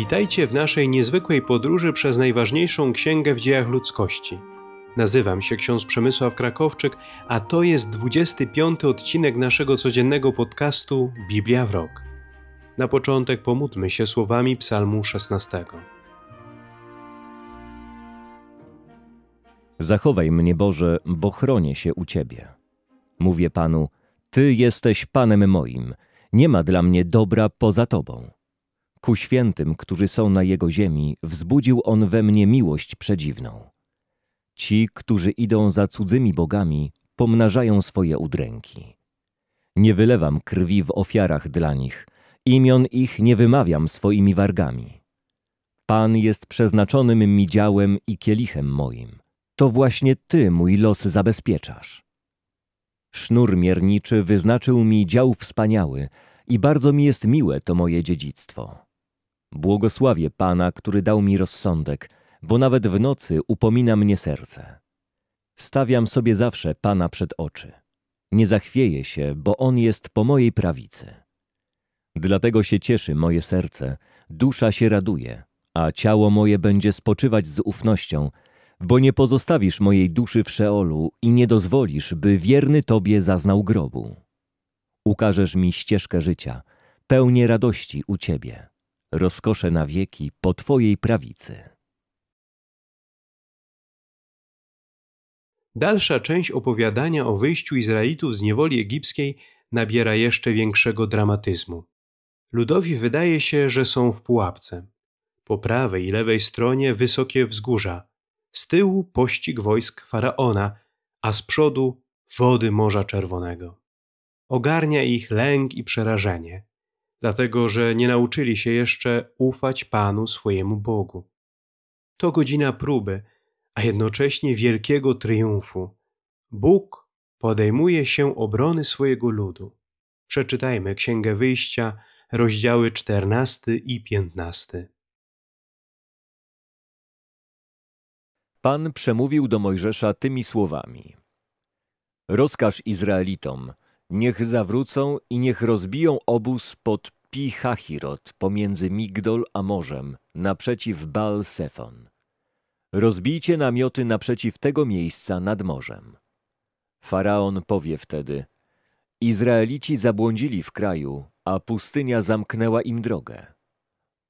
Witajcie w naszej niezwykłej podróży przez najważniejszą księgę w dziejach ludzkości. Nazywam się ksiądz Przemysław Krakowczyk, a to jest 25 odcinek naszego codziennego podcastu Biblia w rok. Na początek pomódmy się słowami Psalmu 16. Zachowaj mnie, Boże, bo chronię się u Ciebie. Mówię Panu, Ty jesteś Panem moim, nie ma dla mnie dobra poza Tobą. Ku świętym, którzy są na jego ziemi, wzbudził on we mnie miłość przedziwną. Ci, którzy idą za cudzymi bogami, pomnażają swoje udręki. Nie wylewam krwi w ofiarach dla nich, imion ich nie wymawiam swoimi wargami. Pan jest przeznaczonym mi działem i kielichem moim. To właśnie Ty mój los zabezpieczasz. Sznur mierniczy wyznaczył mi dział wspaniały i bardzo mi jest miłe to moje dziedzictwo. Błogosławię Pana, który dał mi rozsądek, bo nawet w nocy upomina mnie serce. Stawiam sobie zawsze Pana przed oczy. Nie zachwieję się, bo On jest po mojej prawicy. Dlatego się cieszy moje serce, dusza się raduje, a ciało moje będzie spoczywać z ufnością, bo nie pozostawisz mojej duszy w Szeolu i nie dozwolisz, by wierny Tobie zaznał grobu. Ukażesz mi ścieżkę życia, pełnię radości u Ciebie rozkosze na wieki po Twojej prawicy. Dalsza część opowiadania o wyjściu Izraelitów z niewoli egipskiej nabiera jeszcze większego dramatyzmu. Ludowi wydaje się, że są w pułapce. Po prawej i lewej stronie wysokie wzgórza, z tyłu pościg wojsk faraona, a z przodu wody Morza Czerwonego. Ogarnia ich lęk i przerażenie dlatego że nie nauczyli się jeszcze ufać Panu swojemu Bogu. To godzina próby, a jednocześnie wielkiego triumfu. Bóg podejmuje się obrony swojego ludu. Przeczytajmy Księgę Wyjścia, rozdziały 14 i 15. Pan przemówił do Mojżesza tymi słowami: Rozkaż Izraelitom, Niech zawrócą i niech rozbiją obóz pod Pi-Hahirot pomiędzy Migdol a morzem, naprzeciw Baal-Sefon. Rozbijcie namioty naprzeciw tego miejsca nad morzem. Faraon powie wtedy, Izraelici zabłądzili w kraju, a pustynia zamknęła im drogę.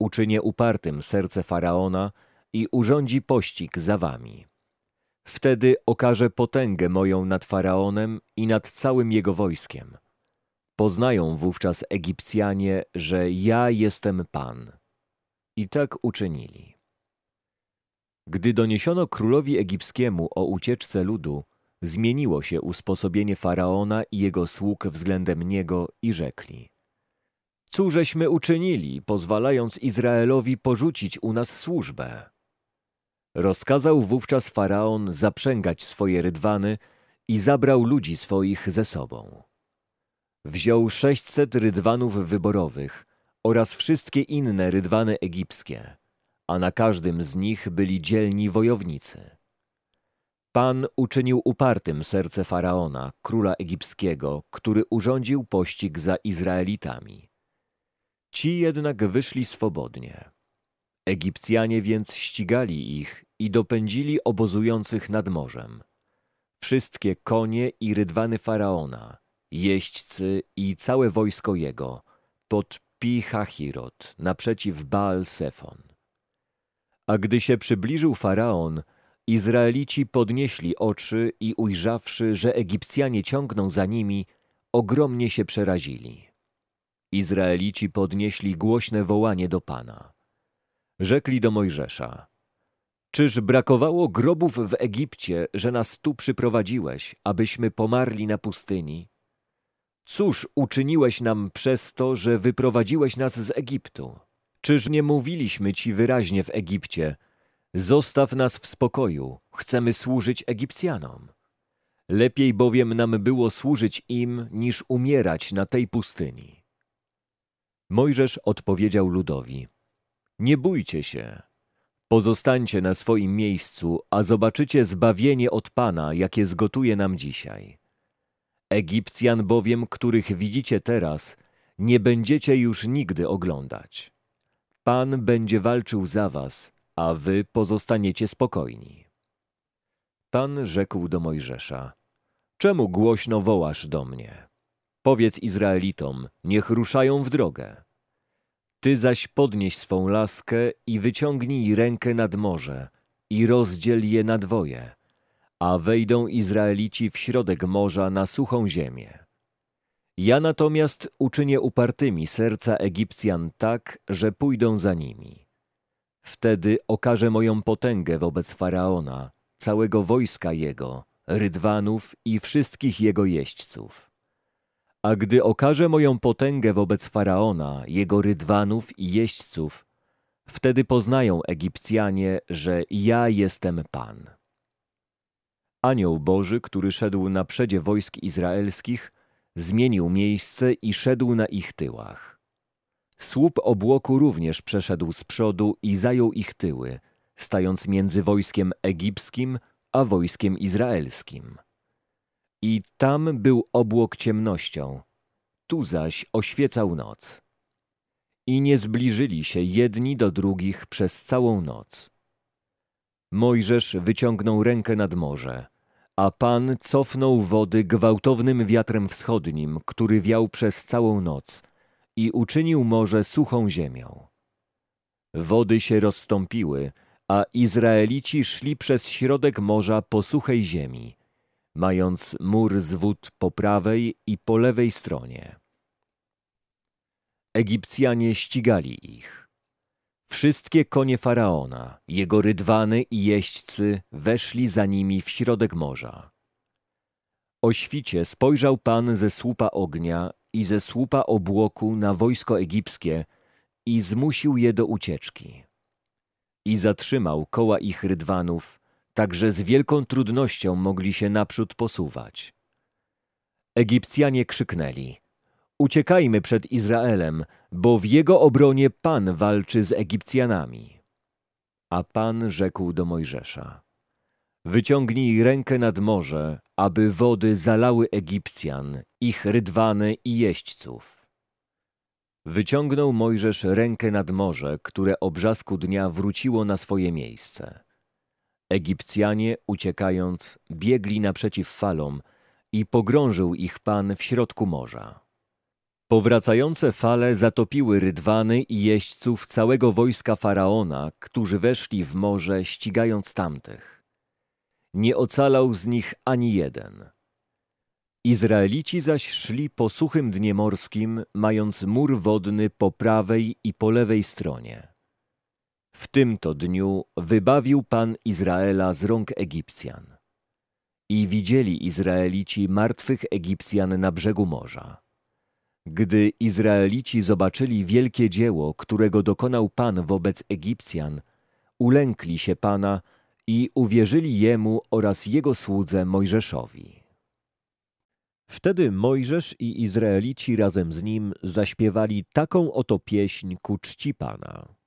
Uczynię upartym serce Faraona i urządzi pościg za wami. Wtedy okaże potęgę moją nad Faraonem i nad całym jego wojskiem. Poznają wówczas Egipcjanie, że ja jestem Pan. I tak uczynili. Gdy doniesiono królowi egipskiemu o ucieczce ludu, zmieniło się usposobienie Faraona i jego sług względem niego i rzekli. Cóżeśmy uczynili, pozwalając Izraelowi porzucić u nas służbę? Rozkazał wówczas faraon zaprzęgać swoje rydwany i zabrał ludzi swoich ze sobą. Wziął sześćset rydwanów wyborowych oraz wszystkie inne rydwany egipskie, a na każdym z nich byli dzielni wojownicy. Pan uczynił upartym serce faraona, króla egipskiego, który urządził pościg za Izraelitami. Ci jednak wyszli swobodnie. Egipcjanie więc ścigali ich i dopędzili obozujących nad morzem. Wszystkie konie i rydwany faraona, jeźdźcy i całe wojsko jego, pod Pi-Hahirot, naprzeciw Baal-Sefon. A gdy się przybliżył faraon, Izraelici podnieśli oczy i ujrzawszy, że Egipcjanie ciągną za nimi, ogromnie się przerazili. Izraelici podnieśli głośne wołanie do Pana. Rzekli do Mojżesza: Czyż brakowało grobów w Egipcie, że nas tu przyprowadziłeś, abyśmy pomarli na pustyni? Cóż uczyniłeś nam przez to, że wyprowadziłeś nas z Egiptu? Czyż nie mówiliśmy ci wyraźnie w Egipcie: Zostaw nas w spokoju, chcemy służyć Egipcjanom? Lepiej bowiem nam było służyć im, niż umierać na tej pustyni. Mojżesz odpowiedział ludowi: nie bójcie się. Pozostańcie na swoim miejscu, a zobaczycie zbawienie od Pana, jakie zgotuje nam dzisiaj. Egipcjan bowiem, których widzicie teraz, nie będziecie już nigdy oglądać. Pan będzie walczył za was, a wy pozostaniecie spokojni. Pan rzekł do Mojżesza: Czemu głośno wołasz do mnie? Powiedz Izraelitom, niech ruszają w drogę. Ty zaś podnieś swą laskę i wyciągnij rękę nad morze i rozdziel je na dwoje, a wejdą Izraelici w środek morza na suchą ziemię. Ja natomiast uczynię upartymi serca Egipcjan tak, że pójdą za nimi. Wtedy okażę moją potęgę wobec Faraona, całego wojska jego, rydwanów i wszystkich jego jeźdźców. A gdy okaże moją potęgę wobec faraona, jego rydwanów i jeźdźców, wtedy poznają Egipcjanie, że ja jestem Pan. Anioł Boży, który szedł na przedzie wojsk izraelskich, zmienił miejsce i szedł na ich tyłach. Słup obłoku również przeszedł z przodu i zajął ich tyły, stając między wojskiem egipskim a wojskiem izraelskim. I tam był obłok ciemnością, tu zaś oświecał noc. I nie zbliżyli się jedni do drugich przez całą noc. Mojżesz wyciągnął rękę nad morze, a Pan cofnął wody gwałtownym wiatrem wschodnim, który wiał przez całą noc i uczynił morze suchą ziemią. Wody się rozstąpiły, a Izraelici szli przez środek morza po suchej ziemi mając mur z wód po prawej i po lewej stronie. Egipcjanie ścigali ich. Wszystkie konie faraona, jego rydwany i jeźdźcy weszli za nimi w środek morza. O świcie spojrzał Pan ze słupa ognia i ze słupa obłoku na wojsko egipskie i zmusił je do ucieczki. I zatrzymał koła ich rydwanów tak że z wielką trudnością mogli się naprzód posuwać. Egipcjanie krzyknęli: Uciekajmy przed Izraelem, bo w jego obronie Pan walczy z Egipcjanami. A Pan rzekł do Mojżesza: Wyciągnij rękę nad morze, aby wody zalały Egipcjan, ich rydwany i jeźdźców. Wyciągnął Mojżesz rękę nad morze, które obrzasku dnia wróciło na swoje miejsce. Egipcjanie, uciekając, biegli naprzeciw falom i pogrążył ich Pan w środku morza. Powracające fale zatopiły rydwany i jeźdźców całego wojska Faraona, którzy weszli w morze, ścigając tamtych. Nie ocalał z nich ani jeden. Izraelici zaś szli po suchym dnie morskim, mając mur wodny po prawej i po lewej stronie. W tym to dniu wybawił Pan Izraela z rąk Egipcjan. I widzieli Izraelici martwych Egipcjan na brzegu morza. Gdy Izraelici zobaczyli wielkie dzieło, którego dokonał Pan wobec Egipcjan, ulękli się Pana i uwierzyli Jemu oraz Jego słudze Mojżeszowi. Wtedy Mojżesz i Izraelici razem z nim zaśpiewali taką oto pieśń ku czci Pana.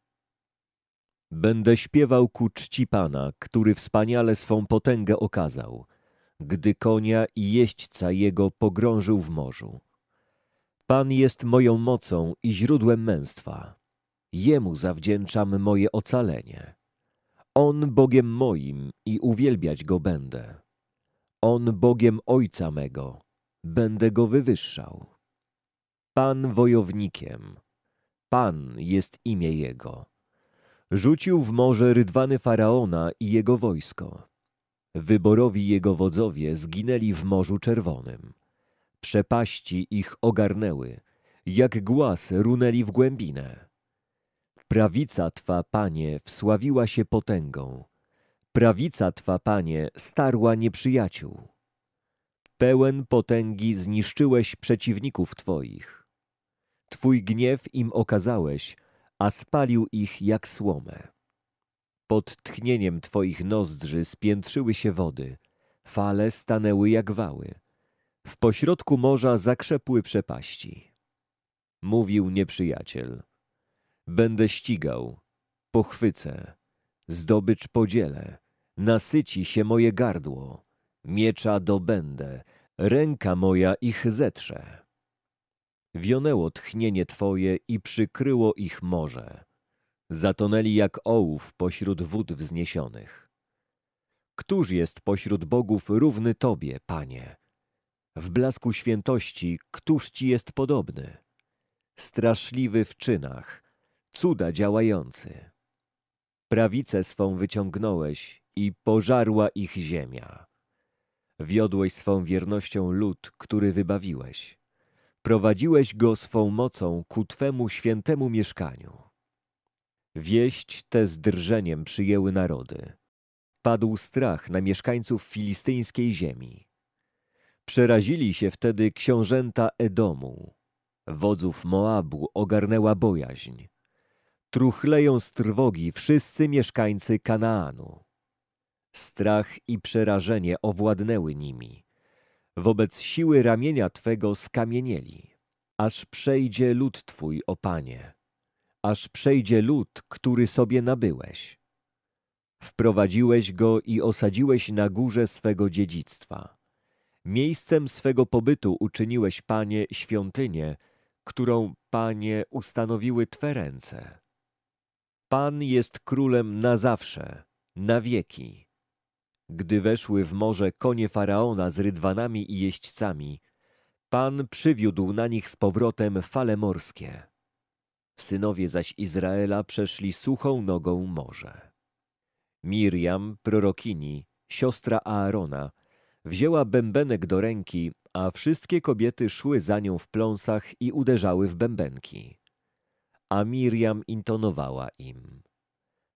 Będę śpiewał ku czci Pana, który wspaniale swą potęgę okazał, gdy konia i jeźdźca jego pogrążył w morzu. Pan jest moją mocą i źródłem męstwa. Jemu zawdzięczam moje ocalenie. On Bogiem moim i uwielbiać Go będę. On Bogiem Ojca mego, będę Go wywyższał. Pan wojownikiem, Pan jest imię Jego. Rzucił w morze rydwany faraona i jego wojsko. Wyborowi jego wodzowie zginęli w Morzu Czerwonym. Przepaści ich ogarnęły, jak głaz runęli w głębinę. Prawica Twa, Panie, wsławiła się potęgą. Prawica Twa, Panie, starła nieprzyjaciół. Pełen potęgi zniszczyłeś przeciwników Twoich. Twój gniew im okazałeś, a spalił ich jak słomę. Pod tchnieniem Twoich nozdrzy spiętrzyły się wody, fale stanęły jak wały. W pośrodku morza zakrzepły przepaści. Mówił nieprzyjaciel. Będę ścigał, pochwycę, zdobycz podzielę, nasyci się moje gardło, miecza dobędę, ręka moja ich zetrze. Wionęło tchnienie Twoje i przykryło ich morze. Zatonęli jak ołów pośród wód wzniesionych. Któż jest pośród bogów równy Tobie, Panie? W blasku świętości, któż Ci jest podobny? Straszliwy w czynach, cuda działający. Prawicę swą wyciągnąłeś i pożarła ich ziemia. Wiodłeś swą wiernością lud, który wybawiłeś prowadziłeś go swą mocą ku Twemu świętemu mieszkaniu. Wieść tę z drżeniem przyjęły narody. Padł strach na mieszkańców filistyńskiej ziemi. Przerazili się wtedy książęta Edomu. Wodzów Moabu ogarnęła bojaźń. Truchleją z trwogi wszyscy mieszkańcy Kanaanu. Strach i przerażenie owładnęły nimi wobec siły ramienia Twego skamienieli. Aż przejdzie lud Twój, o Panie, aż przejdzie lud, który sobie nabyłeś. Wprowadziłeś go i osadziłeś na górze swego dziedzictwa. Miejscem swego pobytu uczyniłeś, Panie, świątynię, którą, Panie, ustanowiły Twe ręce. Pan jest królem na zawsze, na wieki. Gdy weszły w morze konie faraona z rydwanami i jeźdźcami, Pan przywiódł na nich z powrotem fale morskie. Synowie zaś Izraela przeszli suchą nogą morze. Miriam, prorokini, siostra Aarona, wzięła bębenek do ręki, a wszystkie kobiety szły za nią w pląsach i uderzały w bębenki. A Miriam intonowała im.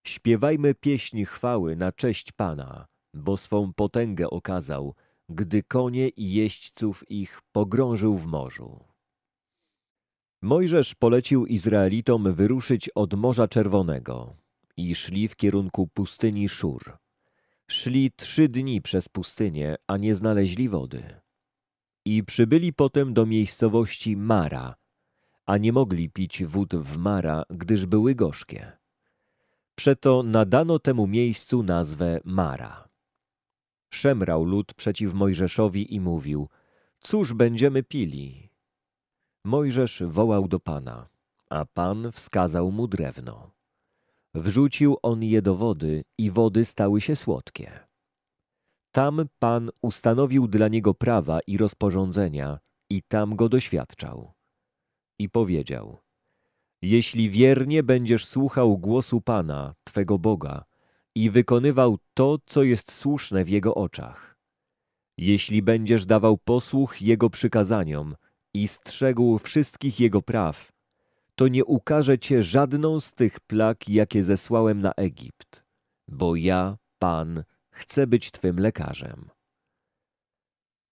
Śpiewajmy pieśni chwały na cześć Pana – bo swą potęgę okazał, gdy konie i jeźdźców ich pogrążył w morzu. Mojżesz polecił Izraelitom wyruszyć od Morza Czerwonego i szli w kierunku pustyni Szur. Szli trzy dni przez pustynię, a nie znaleźli wody. I przybyli potem do miejscowości Mara, a nie mogli pić wód w Mara, gdyż były gorzkie. Przeto nadano temu miejscu nazwę Mara. Szemrał lud przeciw Mojżeszowi i mówił, cóż będziemy pili? Mojżesz wołał do Pana, a Pan wskazał mu drewno. Wrzucił on je do wody i wody stały się słodkie. Tam Pan ustanowił dla niego prawa i rozporządzenia i tam go doświadczał. I powiedział, jeśli wiernie będziesz słuchał głosu Pana, Twego Boga, i wykonywał to, co jest słuszne w Jego oczach. Jeśli będziesz dawał posłuch Jego przykazaniom i strzegł wszystkich Jego praw, to nie ukaże Cię żadną z tych plag, jakie zesłałem na Egipt, bo ja, Pan, chcę być Twym lekarzem.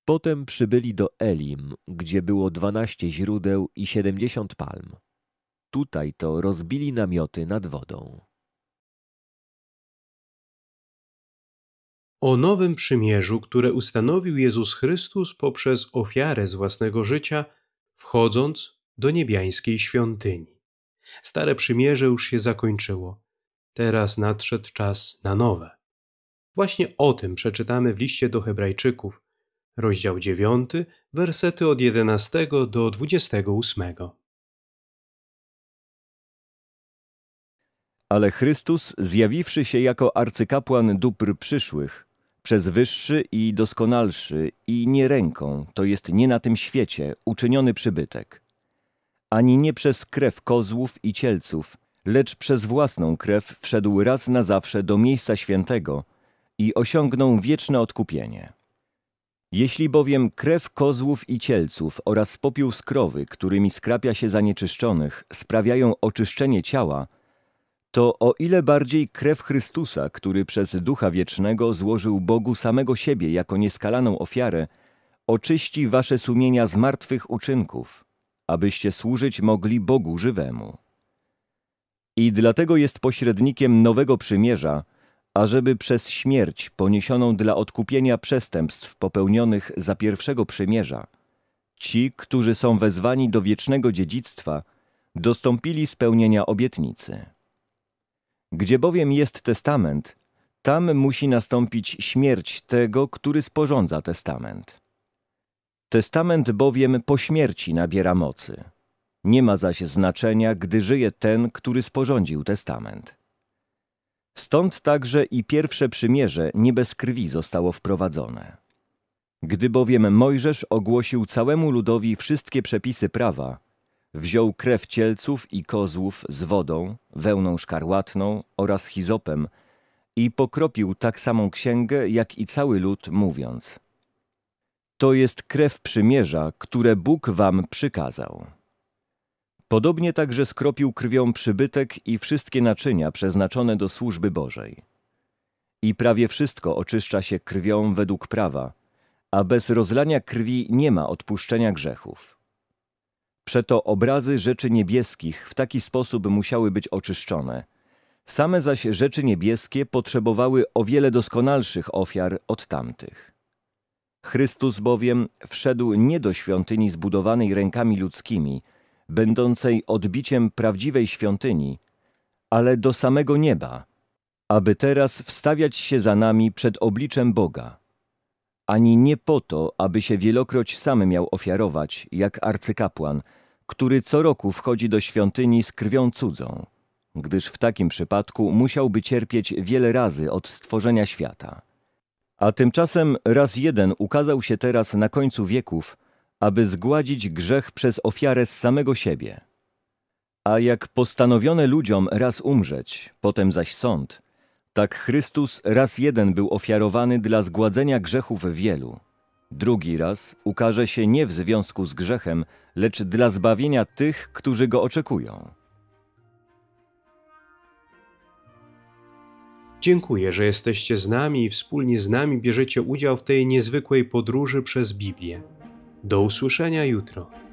Potem przybyli do Elim, gdzie było dwanaście źródeł i siedemdziesiąt palm. Tutaj to rozbili namioty nad wodą. o nowym przymierzu, które ustanowił Jezus Chrystus poprzez ofiarę z własnego życia, wchodząc do niebiańskiej świątyni. Stare przymierze już się zakończyło. Teraz nadszedł czas na nowe. Właśnie o tym przeczytamy w liście do Hebrajczyków, rozdział 9, wersety od 11 do 28. Ale Chrystus, zjawiwszy się jako arcykapłan dóbr przyszłych, przez wyższy i doskonalszy i nie ręką, to jest nie na tym świecie, uczyniony przybytek. Ani nie przez krew kozłów i cielców, lecz przez własną krew wszedł raz na zawsze do miejsca świętego i osiągnął wieczne odkupienie. Jeśli bowiem krew kozłów i cielców oraz popiół z krowy, którymi skrapia się zanieczyszczonych, sprawiają oczyszczenie ciała, to o ile bardziej krew Chrystusa, który przez Ducha Wiecznego złożył Bogu samego siebie jako nieskalaną ofiarę, oczyści wasze sumienia z martwych uczynków, abyście służyć mogli Bogu żywemu. I dlatego jest pośrednikiem nowego przymierza, ażeby przez śmierć poniesioną dla odkupienia przestępstw popełnionych za pierwszego przymierza, ci, którzy są wezwani do wiecznego dziedzictwa, dostąpili spełnienia obietnicy. Gdzie bowiem jest testament, tam musi nastąpić śmierć tego, który sporządza testament. Testament bowiem po śmierci nabiera mocy. Nie ma zaś znaczenia, gdy żyje ten, który sporządził testament. Stąd także i pierwsze przymierze nie bez krwi zostało wprowadzone. Gdy bowiem Mojżesz ogłosił całemu ludowi wszystkie przepisy prawa, Wziął krew cielców i kozłów z wodą, wełną szkarłatną oraz hizopem i pokropił tak samą księgę, jak i cały lud, mówiąc To jest krew przymierza, które Bóg wam przykazał. Podobnie także skropił krwią przybytek i wszystkie naczynia przeznaczone do służby Bożej. I prawie wszystko oczyszcza się krwią według prawa, a bez rozlania krwi nie ma odpuszczenia grzechów. Przeto obrazy rzeczy niebieskich w taki sposób musiały być oczyszczone. Same zaś rzeczy niebieskie potrzebowały o wiele doskonalszych ofiar od tamtych. Chrystus bowiem wszedł nie do świątyni zbudowanej rękami ludzkimi, będącej odbiciem prawdziwej świątyni, ale do samego nieba, aby teraz wstawiać się za nami przed obliczem Boga ani nie po to, aby się wielokroć sam miał ofiarować, jak arcykapłan, który co roku wchodzi do świątyni z krwią cudzą, gdyż w takim przypadku musiałby cierpieć wiele razy od stworzenia świata. A tymczasem raz jeden ukazał się teraz na końcu wieków, aby zgładzić grzech przez ofiarę z samego siebie. A jak postanowione ludziom raz umrzeć, potem zaś sąd – tak Chrystus raz jeden był ofiarowany dla zgładzenia grzechów wielu. Drugi raz ukaże się nie w związku z grzechem, lecz dla zbawienia tych, którzy go oczekują. Dziękuję, że jesteście z nami i wspólnie z nami bierzecie udział w tej niezwykłej podróży przez Biblię. Do usłyszenia jutro.